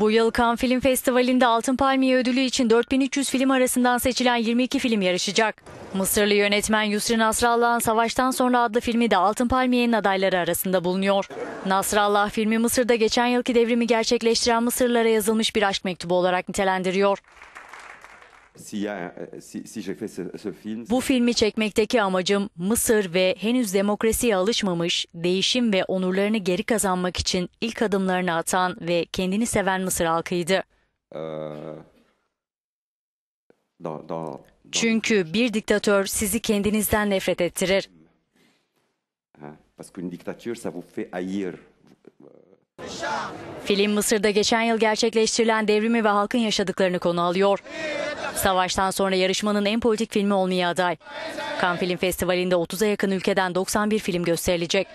Bu yıl Cannes Film Festivali'nde Altın Palmiye Ödülü için 4300 film arasından seçilen 22 film yarışacak. Mısırlı yönetmen Yusri Nasrallah'ın Savaştan Sonra adlı filmi de Altın Palmiye'nin adayları arasında bulunuyor. Nasrallah filmi Mısır'da geçen yılki devrimi gerçekleştiren Mısırlara yazılmış bir aşk mektubu olarak nitelendiriyor. Euh, Bu filmi çekmekteki amacım Mısır ve henüz demokrasiye alışmamış, değişim ve onurlarını geri kazanmak için ilk adımlarını atan ve kendini seven Mısır halkıydı. Euh, Çünkü bir diktatör sizi kendinizden nefret ettirir. Parce qu'une dictature, ça vous fait haïr Film Mısır'da geçen yıl gerçekleştirilen devrimi ve halkın yaşadıklarını konu alıyor. Savaştan sonra yarışmanın en politik filmi olmaya aday. Cannes Film Festivali'nde 30'a yakın ülkeden 91 film gösterilecek.